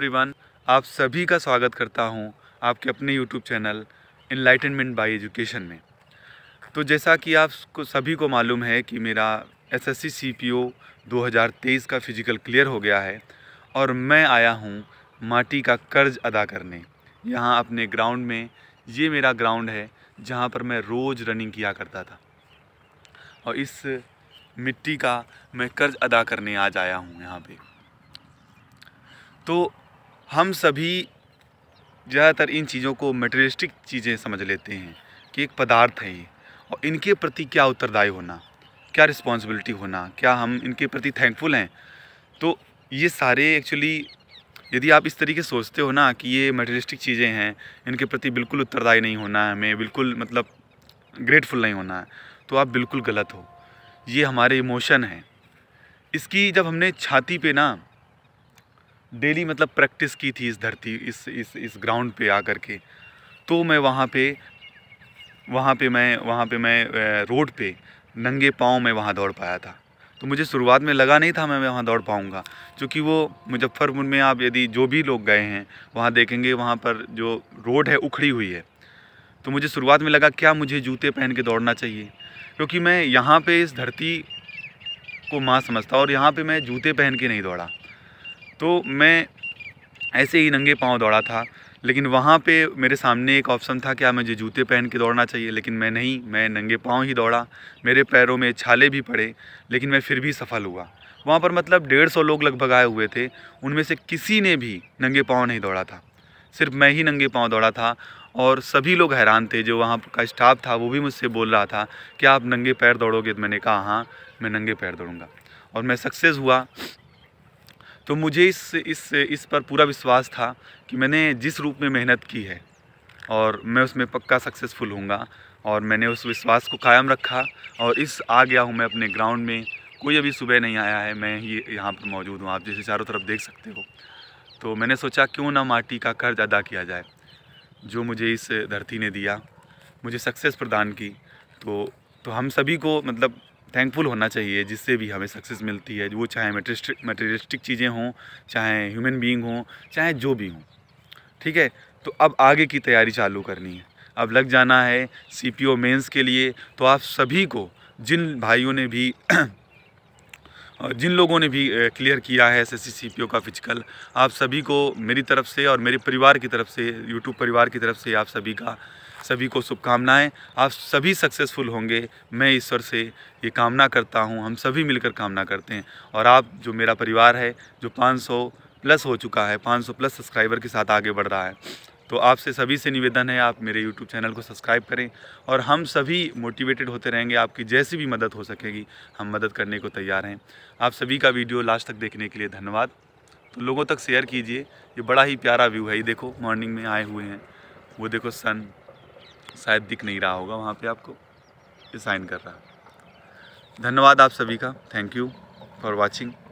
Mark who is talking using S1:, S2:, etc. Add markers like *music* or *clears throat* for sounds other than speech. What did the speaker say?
S1: everyone आप सभी का स्वागत करता हूं आपके अपने YouTube channel enlightenment by education में तो जैसा कि आप सभी को मालूम है कि मेरा एसएससी सीपीओ 2023 का फिजिकल क्लियर हो गया है और मैं आया हूं माटी का कर्ज अदा करने यहाँ अपने ग्राउंड में ये मेरा ग्राउंड है जहाँ पर मैं रोज़ रनिंग किया करता था और इस मिट्टी का मैं कर्ज अदा करने आज आया हूँ यहाँ पर तो हम सभी ज़्यादातर इन चीज़ों को मटेरियलिस्टिक चीज़ें समझ लेते हैं कि एक पदार्थ है ये और इनके प्रति क्या उत्तरदायी होना क्या रिस्पॉन्सिबिलिटी होना क्या हम इनके प्रति थैंकफुल हैं तो ये सारे एक्चुअली यदि आप इस तरीके सोचते हो ना कि ये मेटेरिस्टिक चीज़ें हैं इनके प्रति बिल्कुल उत्तरदायी नहीं होना है हमें बिल्कुल मतलब ग्रेटफुल नहीं होना है तो आप बिल्कुल गलत हो ये हमारे इमोशन हैं इसकी जब हमने छाती पे ना डेली मतलब प्रैक्टिस की थी इस धरती इस इस इस ग्राउंड पे आकर के तो मैं वहाँ पे वहाँ पे मैं वहाँ पे मैं रोड पे नंगे पाँव में वहाँ दौड़ पाया था तो मुझे शुरुआत में लगा नहीं था मैं वहाँ दौड़ पाऊँगा क्योंकि वो मुजफ्फरपुर में आप यदि जो भी लोग गए हैं वहाँ देखेंगे वहाँ पर जो रोड है उखड़ी हुई है तो मुझे शुरुआत में लगा क्या मुझे जूते पहन के दौड़ना चाहिए क्योंकि मैं यहाँ पे इस धरती को माँ समझता और यहाँ पे मैं जूते पहन के नहीं दौड़ा तो मैं ऐसे ही नंगे पाँव दौड़ा था लेकिन वहाँ पे मेरे सामने एक ऑप्शन था क्या मुझे जूते पहन के दौड़ना चाहिए लेकिन मैं नहीं मैं नंगे पाँव ही दौड़ा मेरे पैरों में छाले भी पड़े लेकिन मैं फिर भी सफल हुआ वहाँ पर मतलब डेढ़ सौ लोग लगभग आए हुए थे उनमें से किसी ने भी नंगे पाँव नहीं दौड़ा था सिर्फ मैं ही नंगे पाँव दौड़ा था और सभी लोग हैरान थे जो वहाँ का स्टाफ था वो भी मुझसे बोल रहा था कि आप नंगे पैर दौड़ोगे तो मैंने कहा हाँ मैं नंगे पैर दौड़ूँगा और मैं सक्सेस हुआ तो मुझे इस इस इस पर पूरा विश्वास था कि मैंने जिस रूप में मेहनत की है और मैं उसमें पक्का सक्सेसफुल हूँगा और मैंने उस विश्वास को कायम रखा और इस आ गया हूँ मैं अपने ग्राउंड में कोई अभी सुबह नहीं आया है मैं ही यहाँ पर मौजूद हूँ आप जैसे चारों तरफ देख सकते हो तो मैंने सोचा क्यों ना माटी का कर्ज अदा किया जाए जो मुझे इस धरती ने दिया मुझे सक्सेस प्रदान की तो तो हम सभी को मतलब थैंकफुल होना चाहिए जिससे भी हमें सक्सेस मिलती है वो चाहे मटेरियलिस्टिक चीज़ें हों चाहे ह्यूमन बीइंग हों चाहे जो भी हों ठीक है तो अब आगे की तैयारी चालू करनी है अब लग जाना है सी पी मेन्स के लिए तो आप सभी को जिन भाइयों ने भी *clears throat* जिन लोगों ने भी क्लियर किया है एस एस का फिजिकल आप सभी को मेरी तरफ से और मेरे परिवार की तरफ से यूट्यूब परिवार की तरफ से आप सभी का सभी को शुभकामनाएं आप सभी सक्सेसफुल होंगे मैं ईश्वर से ये कामना करता हूं हम सभी मिलकर कामना करते हैं और आप जो मेरा परिवार है जो 500 प्लस हो चुका है 500 प्लस सब्सक्राइबर के साथ आगे बढ़ रहा है तो आपसे सभी से निवेदन है आप मेरे यूट्यूब चैनल को सब्सक्राइब करें और हम सभी मोटिवेटेड होते रहेंगे आपकी जैसी भी मदद हो सकेगी हम मदद करने को तैयार हैं आप सभी का वीडियो लास्ट तक देखने के लिए धन्यवाद तो लोगों तक शेयर कीजिए ये बड़ा ही प्यारा व्यू है ये देखो मॉर्निंग में आए हुए हैं वो देखो सन शायद दिख नहीं रहा होगा वहाँ पर आपको ये साइन कर रहा धन्यवाद आप सभी का थैंक यू फॉर वॉचिंग